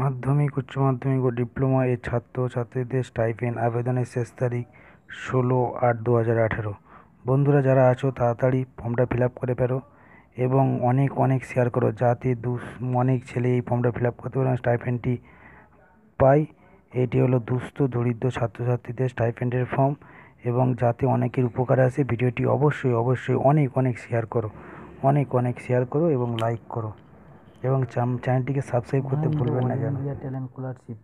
মাধ্যমিক উচ্চ মাধ্যমিক ও ডিপ্লোমা এর ছাত্র ছাত্রীদের স্টাইপেন্ড আবেদনের শেষ তারিখ ষোলো আট দু হাজার আঠেরো বন্ধুরা যারা আছো তাড়াতাড়ি ফর্মটা ফিল আপ করে পেরো এবং অনেক অনেক শেয়ার করো যাতে দু অনেক ছেলে এই ফর্মটা ফিল আপ করতে পারে স্টাইপেন্ডটি পায় এটি হলো দুস্থ দরিদ্র ছাত্রছাত্রীদের স্টাইপেন্ডের ফর্ম এবং যাতে অনেকের উপকার আসে ভিডিওটি অবশ্যই অবশ্যই অনেক অনেক শেয়ার করো অনেক অনেক শেয়ার করো এবং লাইক করো এবং চ্যানেলটিকে সাবস্ক্রাইব করতে ভুলবেন না যেন ইন্ডিয়া ট্যালেন্ট স্কলারশিপ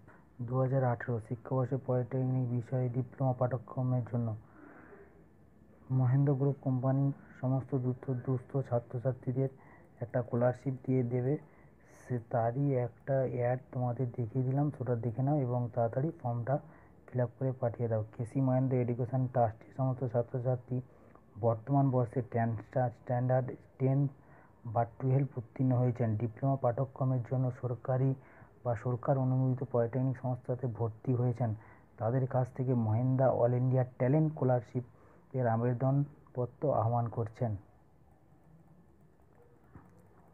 দু হাজার আঠেরো শিক্ষাবর্ষে পলিটেকনিক বিষয়ে ডিপ্লোমা পাঠ্যক্রমের জন্য মহেন্দ্র গ্রুপ কোম্পানি সমস্ত দুস্থ দুস্থ ছাত্রছাত্রীদের একটা স্কলারশিপ দিয়ে দেবে সে তারই একটা অ্যাড তোমাদের দেখিয়ে দিলাম সেটা দেখে নাও এবং তাড়াতাড়ি ফর্মটা ফিল আপ করে পাঠিয়ে দাও কেসি মহেন্দ্র এডুকেশন ট্রাস্টের সমস্ত ছাত্রছাত্রী বর্তমান বর্ষে টেন স্ট্যান্ডার্ড টেন বা টুয়েলভ উত্তীর্ণ হয়েছেন ডিপ্লোমা পাঠক্রমের জন্য সরকারি বা সরকার অনুমোদিত পলিটেকনিক সংস্থাতে ভর্তি হয়েছেন তাদের কাছ থেকে Mahindra all India talent scholarship এর আবেদনপত্র আহ্বান করছেন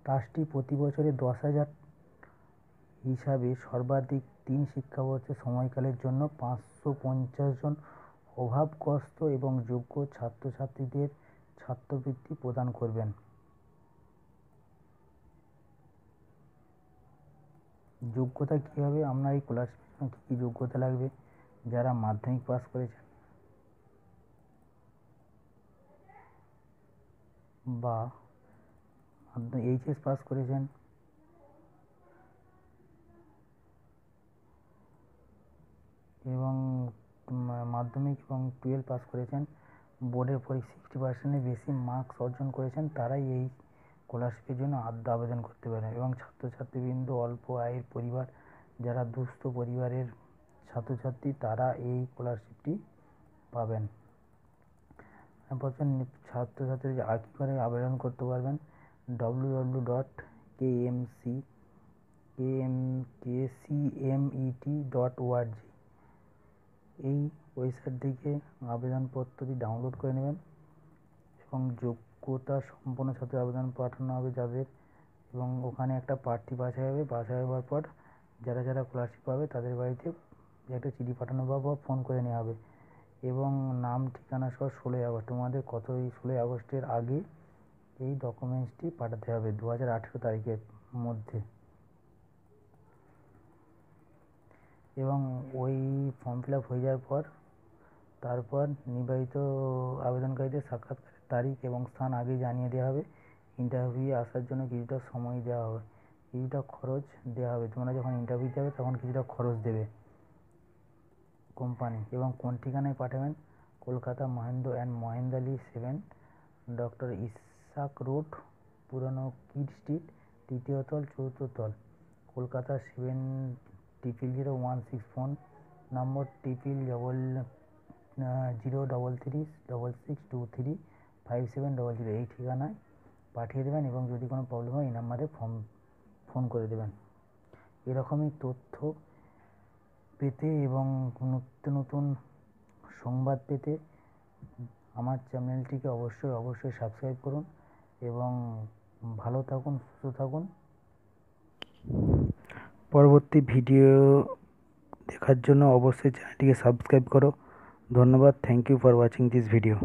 ট্রাস্টটি প্রতি বছরে দশ হাজার হিসাবে সর্বাধিক তিন শিক্ষাবর্ষের সময়কালের জন্য পাঁচশো পঞ্চাশ জন অভাবগ্রস্ত এবং যোগ্য ছাত্রছাত্রীদের ছাত্রবৃত্তি প্রদান করবেন যোগ্যতা কী হবে আপনার এই স্কলারশিপের জন্য কী কী যোগ্যতা লাগবে যারা মাধ্যমিক পাস করেছেন বা এইচএস পাস করেছেন এবং মাধ্যমিক এবং টুয়েলভ পাস করেছেন বোর্ডের পরীক্ষা সিক্সটি পার্সেন্টের বেশি মার্কস অর্জন করেছেন তারাই এই স্কলারশিপের জন্য আদ্য আবেদন করতে পারেন এবং ছাত্রছাত্রীবৃন্দ অল্প আয়ের পরিবার যারা দুস্থ পরিবারের ছাত্রছাত্রী তারা এই স্কলারশিপটি পাবেন বলছেন ছাত্রছাত্রীরা কী করে আবেদন করতে পারবেন W W dot K M C K M K C M ET dot org এই ওয়েবসাইট থেকে আবেদনপত্রটি ডাউনলোড করে নেবেন এবং যোগ কোটা সম্পূর্ণ ছাত্র আবেদন পাঠানো হবে যাদের এবং ওখানে একটা প্রার্থী বাছাই হবে বাছাই হওয়ার পর যারা যারা স্কলারশিপ পাবে তাদের বাড়িতে একটা চিঠি পাঠানো বা ফোন করে নেওয়া হবে এবং নাম ঠিকানা সহ ষোলোই আগস্ট তোমাদের কত এই ষোলোই আগস্টের আগে এই ডকুমেন্টসটি পাঠাতে হবে দু হাজার আঠেরো তারিখের মধ্যে এবং ওই ফর্ম ফিল আপ হয়ে যাওয়ার পর তারপর নির্বাহিত আবেদনকারীদের সাক্ষাৎকার তারিখ এবং স্থান আগেই জানিয়ে দেওয়া হবে ইন্টারভিউ আসার জন্য কিছুটা সময় দেওয়া হবে কিছুটা খরচ দেওয়া হবে তোমরা যখন ইন্টারভিউ দেবে তখন কিছুটা খরচ দেবে কোম্পানি এবং কোন ঠিকানায় পাঠাবেন Kolkata Mahindra and Mahindra seven doctor Isaac road পুরানো কিড স্ট্রিট তৃতীয় তল চতুর্থ তল Kolkata seven triple zero one six phone number triple double zero double three double six two three five seven double zero এই ঠিকানায় পাঠিয়ে দেবেন এবং যদি কোনো প্রবলেম হয় এই নাম্বারে ফোন ফোন করে দেবেন এরকমই তথ্য পেতে এবং নতুন নতুন সংবাদ পেতে আমার চ্যানেলটিকে অবশ্যই অবশ্যই সাবস্ক্রাইব করুন এবং ভালো থাকুন সুস্থ থাকুন পরবর্তী ভিডিও দেখার জন্য অবশ্যই চ্যানেলটিকে সাবস্ক্রাইব করো ধন্যবাদ thank you for watching this video